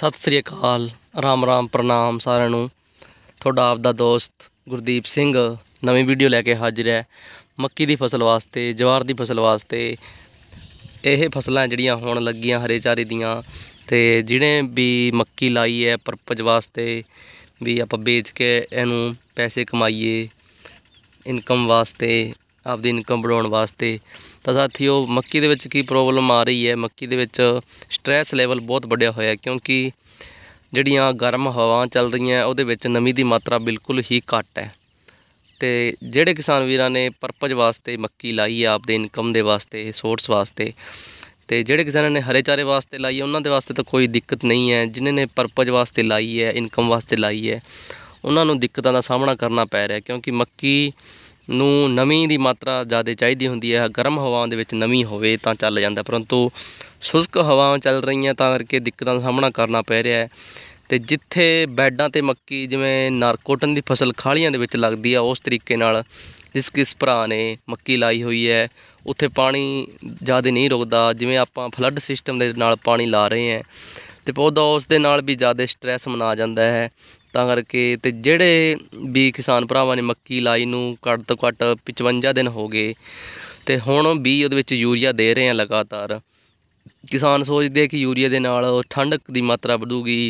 ਸਤਿ ਸ੍ਰੀ ਅਕਾਲ ਰਾਮ ਰਾਮ ਪ੍ਰਣਾਮ ਸਾਰਿਆਂ ਨੂੰ ਤੁਹਾਡਾ ਆਪ ਦਾ ਦੋਸਤ ਗੁਰਦੀਪ ਸਿੰਘ ਨਵੀਂ ਵੀਡੀਓ ਲੈ ਕੇ ਹਾਜ਼ਰ ਹੈ ਮੱਕੀ ਦੀ ਫਸਲ ਵਾਸਤੇ ਜਵਾਰ ਦੀ ਫਸਲ ਵਾਸਤੇ ਇਹ ਫਸਲਾਂ ਜਿਹੜੀਆਂ ਹੁਣ ਲੱਗੀਆਂ ਹਰੇ ਚਾਰੇ ਦੀਆਂ ਤੇ ਜਿਹਨੇ ਵੀ ਮੱਕੀ ਲਾਈ ਹੈ ਪਰਪਜ ਵਾਸਤੇ ਵੀ ਆਪਾਂ ਵੇਚ ਕੇ ਇਹਨੂੰ ਪੈਸੇ ਕਮਾਈਏ ਇਨਕਮ ਵਾਸਤੇ ਆਪਦੀ ਇਨਕਮ ਬਣਾਉਣ ਵਾਸਤੇ ਤਾਂ ਸਾਥੀਓ ਮੱਕੀ ਦੇ ਵਿੱਚ ਕੀ ਪ੍ਰੋਬਲਮ ਆ ਰਹੀ ਹੈ ਮੱਕੀ ਦੇ ਵਿੱਚ ਸਟ्रेस ਲੈਵਲ ਬਹੁਤ ਵੱਡਿਆ ਹੋਇਆ ਕਿਉਂਕਿ ਜਿਹੜੀਆਂ ਗਰਮ ਹਵਾਵਾਂ ਚੱਲ ਰਹੀਆਂ ਉਹਦੇ ਵਿੱਚ ਨਮੀ ਦੀ ਮਾਤਰਾ ਬਿਲਕੁਲ ਹੀ ਘੱਟ ਹੈ ਤੇ ਜਿਹੜੇ ਕਿਸਾਨ ਵੀਰਾਂ ਨੇ ਪਰਪਜ ਵਾਸਤੇ ਮੱਕੀ ਲਾਈ ਆ ਆਪਦੇ ਇਨਕਮ ਦੇ ਵਾਸਤੇ ਸੋਰਸ ਵਾਸਤੇ ਤੇ ਜਿਹੜੇ ਕਿਸਾਨਾਂ ਨੇ ਹਰੇ ਚਾਰੇ ਵਾਸਤੇ ਲਾਈ ਹੈ ਉਹਨਾਂ ਦੇ ਵਾਸਤੇ ਤਾਂ ਕੋਈ ਦਿੱਕਤ ਨਹੀਂ ਹੈ ਜਿਨ੍ਹਾਂ ਨੇ ਪਰਪਜ ਵਾਸਤੇ ਲਾਈ ਹੈ ਇਨਕਮ ਵਾਸਤੇ ਲਾਈ ਹੈ ਉਹਨਾਂ ਨੂੰ ਦਿੱਕਤਾਂ ਦਾ ਸਾਹਮਣਾ ਕਰਨਾ ਪੈ ਰਿਹਾ ਕਿਉਂਕਿ ਮੱਕੀ ਨੂੰ ਨਮੀ ਦੀ ਮਾਤਰਾ ਜ਼ਿਆਦਾ ਚਾਹੀਦੀ ਹੁੰਦੀ ਹੈ ਗਰਮ ਹਵਾਵਾਂ ਦੇ ਵਿੱਚ ਨਮੀ ਹੋਵੇ ਤਾਂ ਚੱਲ ਜਾਂਦਾ ਪਰੰਤੂ ਸੁਸਕ ਹਵਾਵਾਂ ਚੱਲ ਰਹੀਆਂ ਤਾਂ ਕਰਕੇ ਦਿੱਕਤਾਂ ਦਾ ਸਾਹਮਣਾ ਕਰਨਾ ਪੈ ਰਿਹਾ ਹੈ ਤੇ ਜਿੱਥੇ ਬੈਡਾਂ ਤੇ ਮੱਕੀ ਜਿਵੇਂ ਨਾਰਕੋਟਨ ਦੀ ਫਸਲ ਖਾਲੀਆਂ ਦੇ ਵਿੱਚ ਲੱਗਦੀ ਆ ਉਸ ਤਰੀਕੇ ਨਾਲ ਜਿਸ ਕਿਸ ਭਰਾ ਨੇ ਮੱਕੀ ਲਾਈ ਹੋਈ ਹੈ ਉੱਥੇ ਪਾਣੀ ਜ਼ਿਆਦਾ ਨਹੀਂ ਰੁਕਦਾ ਜਿਵੇਂ ਆਪਾਂ ਫਲੱਡ ਸਿਸਟਮ ਦੇ ਨਾਲ ਪਾਣੀ ਲਾ ਰਹੇ ਹਾਂ ਤੇ ਪੌਦਾ ਉਸ ਦੇ ਨਾਲ ਵੀ ਜ਼ਿਆਦਾ ਸਟ੍ਰੈਸ ਮਨਾ ਜਾਂਦਾ ਹੈ ਤਾਂ ਕਰਕੇ ਤੇ ਜਿਹੜੇ ਵੀ ਕਿਸਾਨ ਭਰਾਵਾਂ ਨੇ ਮੱਕੀ ਲਾਈ ਨੂੰ ਘੱਟ ਤੋਂ ਘੱਟ 55 ਦਿਨ ਹੋ ਗਏ ਤੇ ਹੁਣ ਵੀ ਉਹਦੇ ਵਿੱਚ ਯੂਰੀਆ ਦੇ ਰਹੇ ਆ ਲਗਾਤਾਰ ਕਿਸਾਨ ਸੋਚਦੇ ਕਿ ਯੂਰੀਆ ਦੇ ਨਾਲ ਠੰਡਕ ਦੀ ਮਾਤਰਾ ਵਧੂਗੀ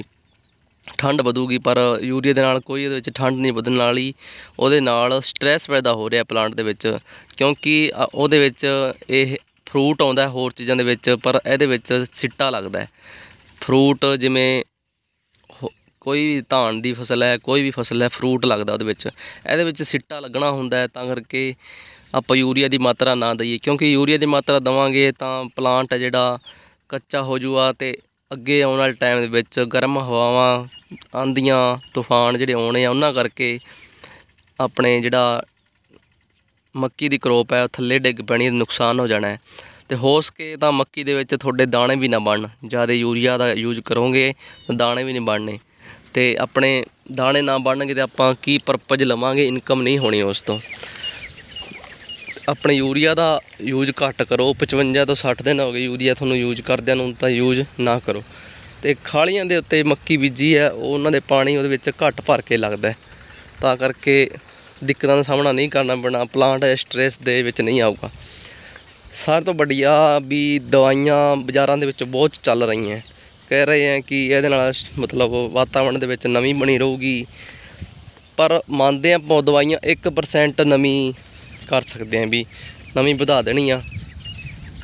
ਠੰਡ ਵਧੂਗੀ ਪਰ ਯੂਰੀਆ ਦੇ ਨਾਲ ਕੋਈ ਉਹਦੇ ਵਿੱਚ ਠੰਡ ਨਹੀਂ ਵਧਣ ਵਾਲੀ ਉਹਦੇ ਨਾਲ ਸਟ੍ਰੈਸ ਪੈਦਾ ਹੋ ਰਿਹਾ ਪਲਾਂਟ ਦੇ ਵਿੱਚ ਕਿਉਂਕਿ ਉਹਦੇ ਵਿੱਚ ਇਹ ਫਰੂਟ ਆਉਂਦਾ ਹੋਰ ਚੀਜ਼ਾਂ ਦੇ ਵਿੱਚ ਪਰ ਇਹਦੇ ਵਿੱਚ ਸਿੱਟਾ ਲੱਗਦਾ ਫਰੂਟ ਜਿਵੇਂ ਕੋਈ ਵੀ ਧਾਨ ਦੀ ਫਸਲ ਹੈ ਕੋਈ ਵੀ ਫਸਲ ਹੈ ਫਰੂਟ ਲੱਗਦਾ ਉਹਦੇ ਵਿੱਚ ਇਹਦੇ ਵਿੱਚ ਸਿੱਟਾ ਲੱਗਣਾ ਹੁੰਦਾ ਤਾਂ ਕਰਕੇ ਆਪਾਂ ਯੂਰੀਆ ਦੀ ਮਾਤਰਾ ਨਾ ਦਈਏ ਕਿਉਂਕਿ ਯੂਰੀਆ ਦੀ ਮਾਤਰਾ ਦਵਾਂਗੇ ਤਾਂ ਪਲਾਂਟ ਜਿਹੜਾ ਕੱਚਾ ਹੋ ਜੂਗਾ ਤੇ ਅੱਗੇ ਆਉਣ ਵਾਲੇ ਟਾਈਮ ਦੇ ਵਿੱਚ ਗਰਮ ਹਵਾਵਾਂ ਆਂਦੀਆਂ ਤੂਫਾਨ ਜਿਹੜੇ ਆਉਣੇ ਆ ਉਹਨਾਂ ਕਰਕੇ ਆਪਣੇ ਜਿਹੜਾ ਮੱਕੀ ਦੀ ਕਰੋਪ ਹੈ ਉਹ ਥੱਲੇ ਡਿੱਗ ਪੈਣੀ ਨੁਕਸਾਨ ਹੋ ਜਾਣਾ ਹੈ ਤੇ ਹੋ ਸਕੇ ਤਾਂ ਮੱਕੀ ਦੇ ਵਿੱਚ ਤੁਹਾਡੇ ਦਾਣੇ ਵੀ ਨਾ ਬਣਨ ਜਿਆਦਾ ਯੂਰੀਆ ਦਾ ਯੂਜ਼ ਕਰੋਗੇ ਤਾਂ ਦਾਣੇ ਵੀ ਨਹੀਂ ਬਣਨੇ ਤੇ ਆਪਣੇ ਦਾਣੇ ਨਾ ਬਣਨਗੇ ਤੇ ਆਪਾਂ ਕੀ ਪਰਪਜ ਲਵਾਂਗੇ ਇਨਕਮ ਨਹੀਂ ਹੋਣੀ ਉਸ ਤੋਂ ਆਪਣੇ ਯੂਰੀਆ ਦਾ ਯੂਜ਼ ਘੱਟ ਕਰੋ 55 ਤੋਂ 60 ਦਿਨ ਹੋ ਗਏ ਯੂਰੀਆ ਤੁਹਾਨੂੰ ਯੂਜ਼ ਕਰਦਿਆਂ ਨੂੰ ਤਾਂ ਯੂਜ਼ ਨਾ ਕਰੋ ਤੇ ਖਾਲੀਆਂ ਦੇ ਉੱਤੇ ਮੱਕੀ ਬੀਜੀ ਹੈ ਉਹਨਾਂ ਦੇ ਪਾਣੀ ਉਹਦੇ ਵਿੱਚ ਘੱਟ ਭਰ ਕੇ ਲੱਗਦਾ ਤਾਂ ਕਰਕੇ ਦਿੱਕਤਾਂ ਦਾ ਸਾਹਮਣਾ ਨਹੀਂ ਕਰਨਾ ਪੈਣਾ ਪਲਾਂਟ ਸਟ੍ਰੈਸ ਦੇ ਵਿੱਚ ਨਹੀਂ ਆਊਗਾ ਸਾਰ ਤੋਂ ਵੱਡੀਆ ਵੀ ਦਵਾਈਆਂ ਬਾਜ਼ਾਰਾਂ ਦੇ ਵਿੱਚ ਬਹੁਤ ਚੱਲ ਰਹੀਆਂ ਕਹਿ ਰਹੇ ਆ ਕਿ ਇਹਦੇ ਨਾਲ ਮਤਲਬ ਵਾਤਾਵਰਣ ਦੇ ਵਿੱਚ ਨਮੀ ਬਣੀ ਰਹੂਗੀ ਪਰ ਮੰਨਦੇ ਆ ਦਵਾਈਆਂ 1% ਨਮੀ ਕਰ ਸਕਦੇ ਆ ਵੀ ਨਮੀ ਵਧਾ ਦੇਣੀ ਆ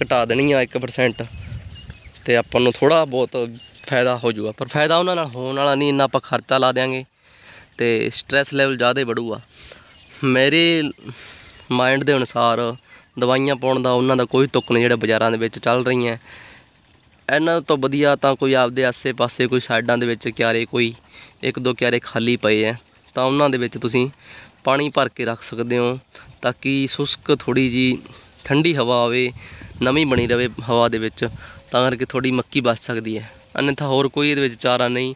ਘਟਾ ਦੇਣੀ ਆ 1% ਤੇ ਆਪਾਂ ਨੂੰ ਥੋੜਾ ਬਹੁਤ ਫਾਇਦਾ ਹੋ ਜਾਊਗਾ ਪਰ ਫਾਇਦਾ ਉਹਨਾਂ ਨਾਲ ਹੋਣ ਵਾਲਾ ਨਹੀਂ ਇੰਨਾ ਆਪਾਂ ਖਰਚਾ ਲਾ ਦੇਾਂਗੇ ਤੇ ਸਟ्रेस ਲੈਵਲ ਜ਼ਿਆਦਾ ਵਧੂਗਾ ਮੇਰੇ ਮਾਈਂਡ ਦੇ ਅਨੁਸਾਰ ਦਵਾਈਆਂ ਪਾਉਣ ਦਾ ਉਹਨਾਂ ਦਾ ਕੋਈ ਤੁਕ ਨਹੀਂ ਜਿਹੜਾ ਬਾਜ਼ਾਰਾਂ ਦੇ ਵਿੱਚ ਚੱਲ ਰਹੀਆਂ ਇਹਨਾਂ ਤੋਂ ਵਧੀਆ ਤਾਂ ਕੋਈ ਆਪਦੇ ਆਸੇ-ਪਾਸੇ ਕੋਈ ਸਾਈਡਾਂ ਦੇ ਵਿੱਚ ਕਿਆਰੇ ਕੋਈ ਇੱਕ ਦੋ ਕਿਆਰੇ ਖਾਲੀ ਪਏ ਐ ਤਾਂ ਉਹਨਾਂ ਦੇ ਵਿੱਚ ਤੁਸੀਂ ਪਾਣੀ ਭਰ ਕੇ ਰੱਖ ਸਕਦੇ ਹੋ ਤਾਂ ਕਿ ਸੁਸਕ ਥੋੜੀ ਜੀ ਠੰਡੀ ਹਵਾ ਆਵੇ ਨਮੀ ਬਣੀ ਰਵੇ ਹਵਾ ਦੇ ਵਿੱਚ ਤਾਂ ਕਰਕੇ ਥੋੜੀ ਮੱਕੀ ਬਚ ਸਕਦੀ ਹੈ ਅਨਥਾ ਹੋਰ ਕੋਈ ਇਹਦੇ ਵਿੱਚ ਚਾਰਾ ਨਹੀਂ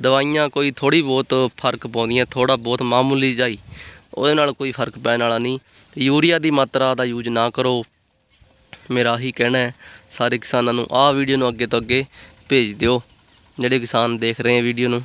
ਦਵਾਈਆਂ ਕੋਈ ਥੋੜੀ ਬਹੁਤ ਫਰਕ ਪਾਉਂਦੀਆਂ ਥੋੜਾ ਬਹੁਤ ਮਾਮੂਲੀ ਜਾਈ ਉਹਦੇ ਨਾਲ ਕੋਈ ਫਰਕ ਪੈਣ ਵਾਲਾ ਨਹੀਂ ਤੇ ਯੂਰੀਆ ਦੀ ਮਾਤਰਾ ਦਾ ਯੂਜ਼ ਨਾ ਕਰੋ ਮੇਰਾ ਆਹੀ ਕਹਿਣਾ ਹੈ ਸਾਰੇ ਕਿਸਾਨਾਂ ਨੂੰ ਆਹ ਵੀਡੀਓ ਨੂੰ ਅੱਗੇ ਤੋਂ ਅੱਗੇ ਭੇਜ ਦਿਓ ਜਿਹੜੇ ਕਿਸਾਨ ਦੇਖ ਰਹੇ ਆ ਵੀਡੀਓ ਨੂੰ